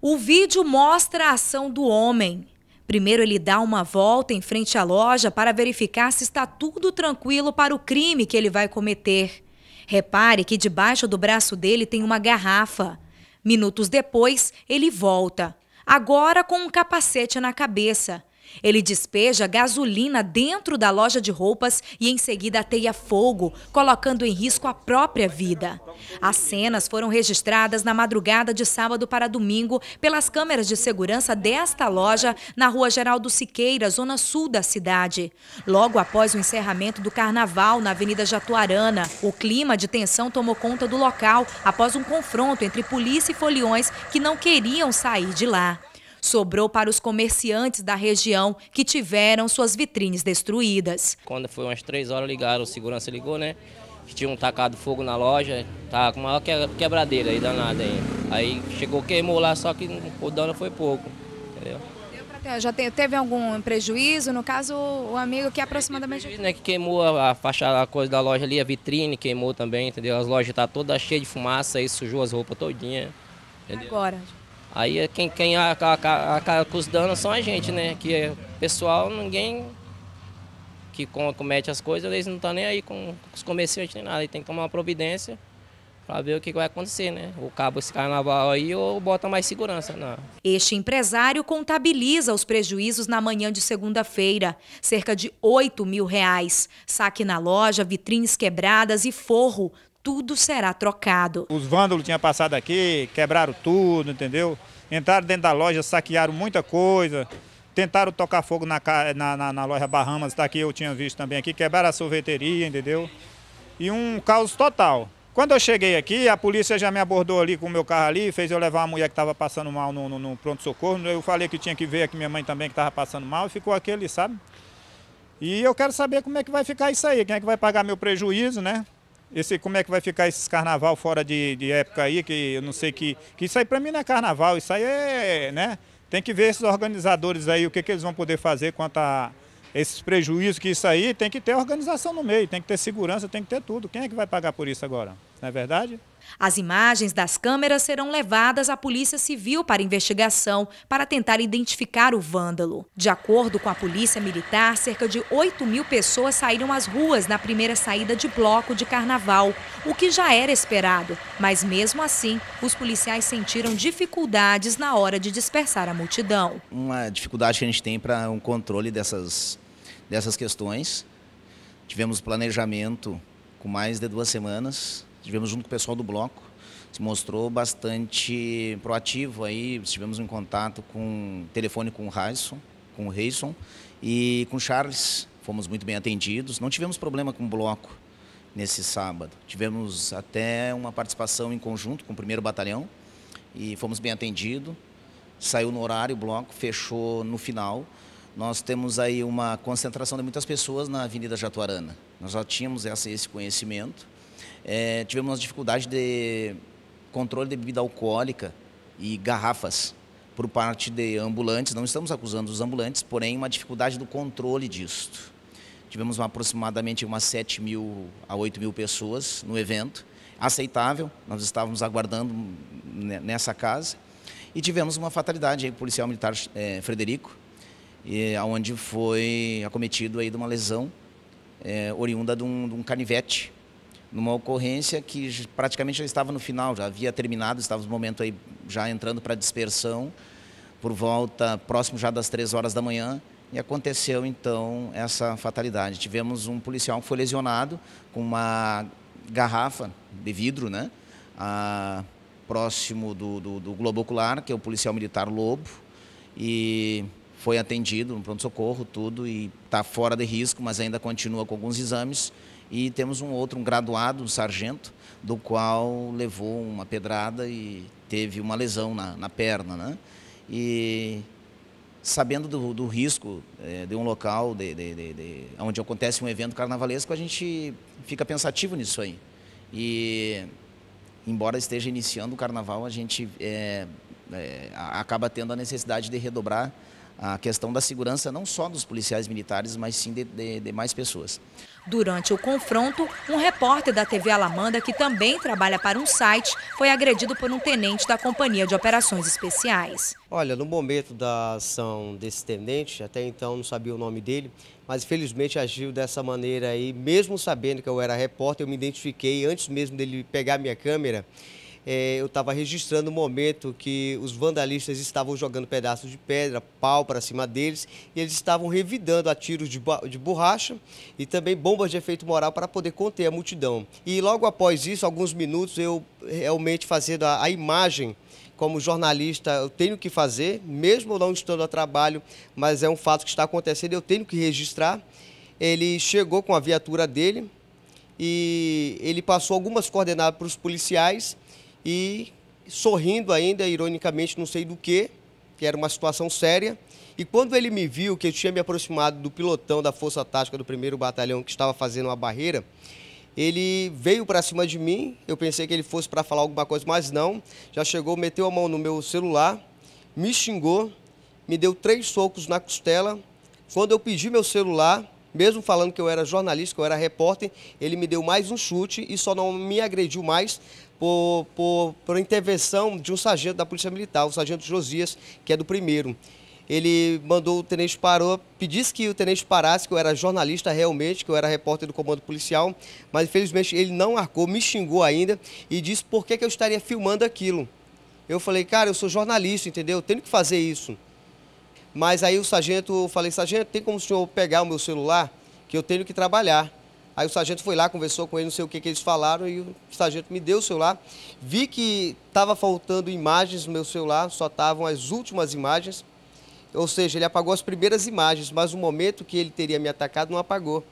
O vídeo mostra a ação do homem. Primeiro, ele dá uma volta em frente à loja para verificar se está tudo tranquilo para o crime que ele vai cometer. Repare que debaixo do braço dele tem uma garrafa. Minutos depois, ele volta, agora com um capacete na cabeça. Ele despeja gasolina dentro da loja de roupas e em seguida ateia fogo, colocando em risco a própria vida. As cenas foram registradas na madrugada de sábado para domingo pelas câmeras de segurança desta loja na rua Geraldo Siqueira, zona sul da cidade. Logo após o encerramento do carnaval na Avenida Jatuarana, o clima de tensão tomou conta do local após um confronto entre polícia e foliões que não queriam sair de lá sobrou para os comerciantes da região que tiveram suas vitrines destruídas. Quando foi umas três horas ligaram, o segurança ligou, né? Que um tacado fogo na loja, tá com uma quebradeira aí danada aí. Aí chegou, queimou lá, só que o dano foi pouco, entendeu? Já teve algum prejuízo? No caso, o amigo que é aproximadamente. Né, que queimou a, faixa, a coisa da loja ali, a vitrine queimou também, entendeu? As lojas tá toda cheia de fumaça aí sujou as roupas todinha. Entendeu? Agora. Aí é, quem, quem acaba com os danos são a gente, né? Que é pessoal, ninguém que comete as coisas, eles não estão tá nem aí com os comerciantes nem nada. E tem que tomar uma providência para ver o que vai acontecer, né? Ou cabo esse carnaval aí ou bota mais segurança. Não. Este empresário contabiliza os prejuízos na manhã de segunda-feira, cerca de 8 mil reais. Saque na loja, vitrines quebradas e forro tudo será trocado. Os vândalos tinham passado aqui, quebraram tudo, entendeu? Entraram dentro da loja, saquearam muita coisa. Tentaram tocar fogo na, na, na, na loja Bahamas, daqui tá eu tinha visto também aqui. Quebraram a sorveteria, entendeu? E um caos total. Quando eu cheguei aqui, a polícia já me abordou ali com o meu carro ali, fez eu levar a mulher que estava passando mal no, no, no pronto-socorro. Eu falei que tinha que ver aqui minha mãe também que estava passando mal e ficou aquele, sabe? E eu quero saber como é que vai ficar isso aí, quem é que vai pagar meu prejuízo, né? Esse, como é que vai ficar esses carnaval fora de, de época aí, que eu não sei que. Que isso aí para mim não é carnaval, isso aí é. né? Tem que ver esses organizadores aí, o que, que eles vão poder fazer quanto a esses prejuízos que isso aí tem que ter organização no meio, tem que ter segurança, tem que ter tudo. Quem é que vai pagar por isso agora? não é verdade? As imagens das câmeras serão levadas à Polícia Civil para investigação, para tentar identificar o vândalo. De acordo com a Polícia Militar, cerca de 8 mil pessoas saíram às ruas na primeira saída de bloco de carnaval, o que já era esperado. Mas mesmo assim, os policiais sentiram dificuldades na hora de dispersar a multidão. Uma dificuldade que a gente tem para um controle dessas, dessas questões. Tivemos planejamento com mais de duas semanas Tivemos junto com o pessoal do bloco, se mostrou bastante proativo aí, estivemos em contato com telefone com o Raison, com o Reison e com o Charles, fomos muito bem atendidos, não tivemos problema com o bloco nesse sábado. Tivemos até uma participação em conjunto com o primeiro batalhão e fomos bem atendidos. Saiu no horário o bloco, fechou no final. Nós temos aí uma concentração de muitas pessoas na Avenida Jatuarana. Nós já tínhamos essa, esse conhecimento é, tivemos uma dificuldade de controle de bebida alcoólica e garrafas por parte de ambulantes. Não estamos acusando os ambulantes, porém uma dificuldade do controle disto. Tivemos uma, aproximadamente umas 7 mil a 8 mil pessoas no evento. Aceitável, nós estávamos aguardando nessa casa. E tivemos uma fatalidade aí, policial militar é, Frederico, e, onde foi acometido aí de uma lesão é, oriunda de um, de um canivete numa ocorrência que praticamente já estava no final, já havia terminado, estava no momento aí já entrando para dispersão, por volta próximo já das três horas da manhã, e aconteceu então essa fatalidade. Tivemos um policial que foi lesionado com uma garrafa de vidro, né? próximo do, do, do globo ocular, que é o policial militar Lobo, e foi atendido no pronto-socorro, tudo, e está fora de risco, mas ainda continua com alguns exames. E temos um outro, um graduado, um sargento, do qual levou uma pedrada e teve uma lesão na, na perna. Né? E sabendo do, do risco é, de um local de, de, de, de, onde acontece um evento carnavalesco, a gente fica pensativo nisso aí. E, embora esteja iniciando o carnaval, a gente é, é, acaba tendo a necessidade de redobrar a questão da segurança não só dos policiais militares, mas sim de, de, de, mais pessoas. Durante o confronto, um repórter da TV Alamanda, que também trabalha para um site, foi agredido por um tenente da Companhia de Operações Especiais. Olha, no momento da ação desse tenente, até então não sabia o nome dele, mas felizmente agiu dessa maneira aí, mesmo sabendo que eu era repórter, eu me identifiquei antes mesmo dele pegar minha câmera é, eu estava registrando o momento que os vandalistas estavam jogando pedaços de pedra, pau para cima deles, e eles estavam revidando a tiros de, de borracha e também bombas de efeito moral para poder conter a multidão. E logo após isso, alguns minutos, eu realmente fazendo a, a imagem como jornalista, eu tenho que fazer, mesmo não estando a trabalho, mas é um fato que está acontecendo, eu tenho que registrar. Ele chegou com a viatura dele e ele passou algumas coordenadas para os policiais e sorrindo ainda, ironicamente, não sei do que, que era uma situação séria. E quando ele me viu, que eu tinha me aproximado do pilotão da Força Tática do 1 Batalhão, que estava fazendo uma barreira, ele veio para cima de mim. Eu pensei que ele fosse para falar alguma coisa, mas não. Já chegou, meteu a mão no meu celular, me xingou, me deu três socos na costela. Quando eu pedi meu celular, mesmo falando que eu era jornalista, que eu era repórter, ele me deu mais um chute e só não me agrediu mais por, por, por intervenção de um sargento da Polícia Militar, o sargento Josias, que é do primeiro ele mandou o tenente parou, pedisse que o tenente parasse, que eu era jornalista realmente, que eu era repórter do comando policial, mas infelizmente ele não arcou, me xingou ainda e disse por que, que eu estaria filmando aquilo. Eu falei, cara, eu sou jornalista, entendeu? Eu tenho que fazer isso. Mas aí o sargento, eu falei, sargento, tem como o senhor pegar o meu celular? Que eu tenho que trabalhar. Aí o sargento foi lá, conversou com ele, não sei o que, que eles falaram, e o sargento me deu o celular. Vi que estava faltando imagens no meu celular, só estavam as últimas imagens. Ou seja, ele apagou as primeiras imagens, mas o momento que ele teria me atacado não apagou.